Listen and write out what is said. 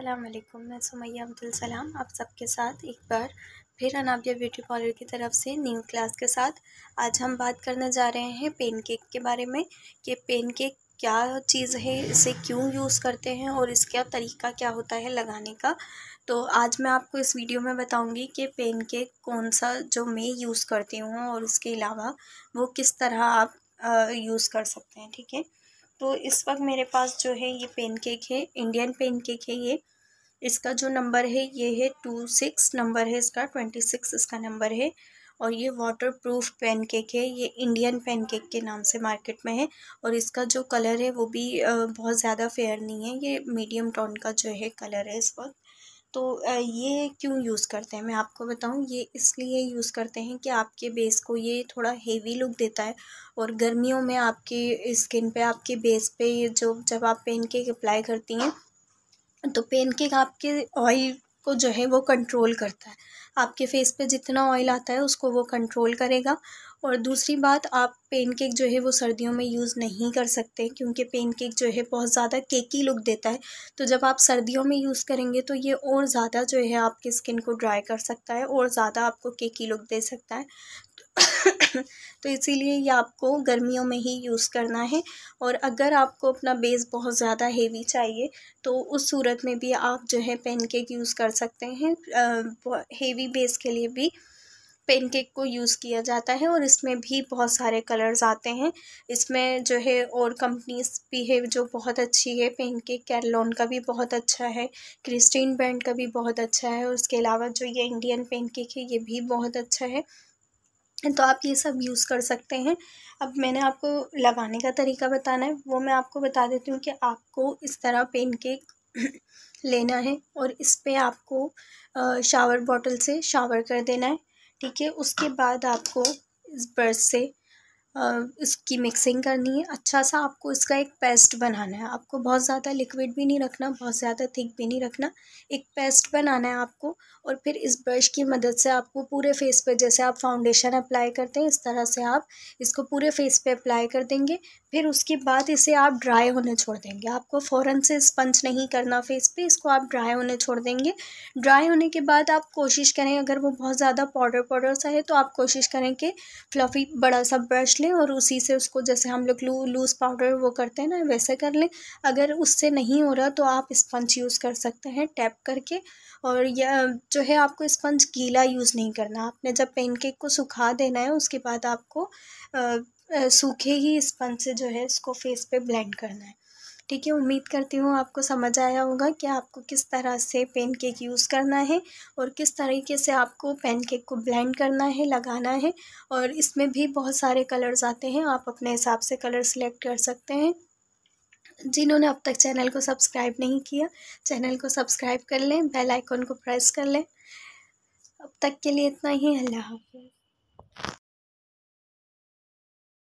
अल्लाम मैं सुमैया सलाम आप सबके साथ एक बार फिर अनाबिया ब्यूटी पार्लर की तरफ से न्यू क्लास के साथ आज हम बात करने जा रहे हैं पेन केक के बारे में कि पेन केक क्या चीज़ है इसे क्यों यूज़ करते हैं और इसका तरीका क्या होता है लगाने का तो आज मैं आपको इस वीडियो में बताऊंगी कि पेन केक कौन सा जो मैं यूज़ करती हूँ और उसके अलावा वो किस तरह आप यूज़ कर सकते हैं ठीक है तो इस वक्त मेरे पास जो है ये पेन केक है इंडियन पेन केक है ये इसका जो नंबर है ये है टू सिक्स नंबर है इसका ट्वेंटी सिक्स इसका नंबर है और ये वाटर प्रूफ पेन केक है ये इंडियन पेन केक के नाम से मार्केट में है और इसका जो कलर है वो भी बहुत ज़्यादा फेयर नहीं है ये मीडियम टोन का जो है कलर है इस वक्त तो ये क्यों यूज़ करते हैं मैं आपको बताऊं ये इसलिए यूज़ करते हैं कि आपके बेस को ये थोड़ा हेवी लुक देता है और गर्मियों में आपके स्किन पे आपके बेस पे ये जो जब आप पेन केक अप्लाई करती हैं तो पेन केक आपके ऑयल को जो है वो कंट्रोल करता है आपके फेस पे जितना ऑयल आता है उसको वो कंट्रोल करेगा और दूसरी बात आप पेन केक जो है वो सर्दियों में यूज़ नहीं कर सकते क्योंकि पेन केक जो है बहुत ज़्यादा केकी लुक देता है तो जब आप सर्दियों में यूज़ करेंगे तो ये और ज़्यादा जो है आपकी स्किन को ड्राई कर सकता है और ज़्यादा आपको केकी लुक दे सकता है तो तो इसीलिए ये आपको गर्मियों में ही यूज़ करना है और अगर आपको अपना बेस बहुत ज़्यादा हेवी चाहिए तो उस सूरत में भी आप जो है पेनकेक यूज़ कर सकते हैं हेवी बेस के लिए भी पेनकेक को यूज़ किया जाता है और इसमें भी बहुत सारे कलर्स आते हैं इसमें जो है और कंपनीज भी है जो बहुत अच्छी है पेनकेक कैरलोन का भी बहुत अच्छा है क्रिस्टीन ब्रांड का भी बहुत अच्छा है और उसके अलावा जो ये इंडियन पेनकेक है ये भी बहुत अच्छा है तो आप ये सब यूज़ कर सकते हैं अब मैंने आपको लगाने का तरीका बताना है वो मैं आपको बता देती हूँ कि आपको इस तरह पेन केक लेना है और इस पर आपको शावर बॉटल से शावर कर देना है ठीक है उसके बाद आपको इस ब्रश से इसकी मिक्सिंग करनी है अच्छा सा आपको इसका एक पेस्ट बनाना है आपको बहुत ज़्यादा लिक्विड भी नहीं रखना बहुत ज़्यादा थिक भी नहीं रखना एक पेस्ट बनाना है आपको और फिर इस ब्रश की मदद से आपको पूरे फेस पर जैसे आप फाउंडेशन अप्लाई करते हैं इस तरह से आप इसको पूरे फेस पर अप्लाई कर देंगे फिर उसके बाद इसे आप ड्राई होने छोड़ देंगे आपको फ़ौरन से स्पंज नहीं करना फेस पे इसको आप ड्राई होने छोड़ देंगे ड्राई होने के बाद आप कोशिश करें अगर वो बहुत ज़्यादा पाउडर पाउडर सा है तो आप कोशिश करें कि फ्लफ़ी बड़ा सा ब्रश लें और उसी से उसको जैसे हम लोग लू लूज़ पाउडर वो करते हैं ना वैसे कर लें अगर उससे नहीं हो रहा तो आप स्पंज यूज़ कर सकते हैं टैप करके और या जो है आपको स्पंज गीला यूज़ नहीं करना आपने जब पेनकेक को सुखा देना है उसके बाद आपको सूखे ही स्पंज से जो है इसको फेस पे ब्लेंड करना है ठीक है उम्मीद करती हूँ आपको समझ आया होगा कि आपको किस तरह से पेन केक यूज़ करना है और किस तरीके से आपको पेन केक को ब्लेंड करना है लगाना है और इसमें भी बहुत सारे कलर्स आते हैं आप अपने हिसाब से कलर सेलेक्ट कर सकते हैं जिन्होंने अब तक चैनल को सब्सक्राइब नहीं किया चैनल को सब्सक्राइब कर लें बेल आइकॉन को प्रेस कर लें अब तक के लिए इतना ही अल्लाह हाफिज़